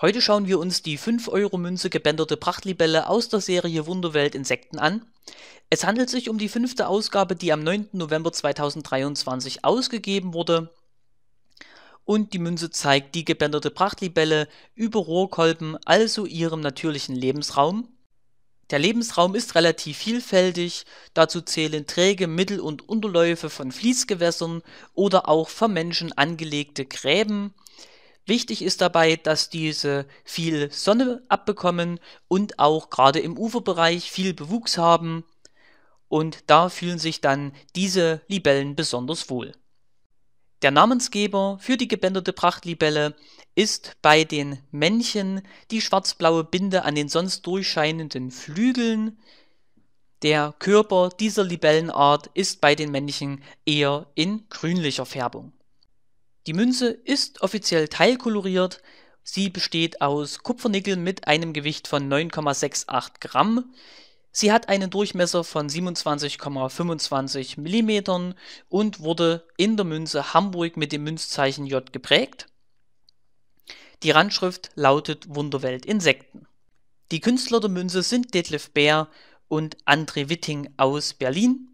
Heute schauen wir uns die 5-Euro-Münze gebänderte Prachtlibelle aus der Serie Wunderwelt Insekten an. Es handelt sich um die fünfte Ausgabe, die am 9. November 2023 ausgegeben wurde. Und die Münze zeigt die gebänderte Prachtlibelle über Rohrkolben, also ihrem natürlichen Lebensraum. Der Lebensraum ist relativ vielfältig, dazu zählen träge Mittel- und Unterläufe von Fließgewässern oder auch vom Menschen angelegte Gräben. Wichtig ist dabei, dass diese viel Sonne abbekommen und auch gerade im Uferbereich viel Bewuchs haben und da fühlen sich dann diese Libellen besonders wohl. Der Namensgeber für die gebänderte Prachtlibelle ist bei den Männchen die schwarzblaue Binde an den sonst durchscheinenden Flügeln. Der Körper dieser Libellenart ist bei den Männchen eher in grünlicher Färbung. Die Münze ist offiziell teilkoloriert. Sie besteht aus Kupfernickel mit einem Gewicht von 9,68 Gramm. Sie hat einen Durchmesser von 27,25 Millimetern und wurde in der Münze Hamburg mit dem Münzzeichen J geprägt. Die Randschrift lautet Wunderwelt Insekten. Die Künstler der Münze sind Detlef Bär und André Witting aus Berlin.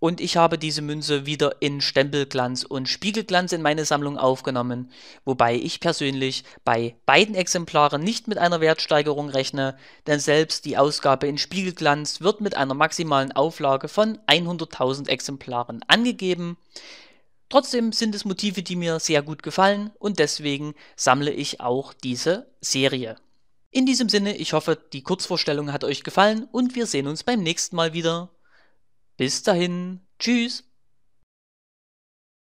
Und ich habe diese Münze wieder in Stempelglanz und Spiegelglanz in meine Sammlung aufgenommen, wobei ich persönlich bei beiden Exemplaren nicht mit einer Wertsteigerung rechne, denn selbst die Ausgabe in Spiegelglanz wird mit einer maximalen Auflage von 100.000 Exemplaren angegeben. Trotzdem sind es Motive, die mir sehr gut gefallen und deswegen sammle ich auch diese Serie. In diesem Sinne, ich hoffe, die Kurzvorstellung hat euch gefallen und wir sehen uns beim nächsten Mal wieder. Bis dahin, tschüss.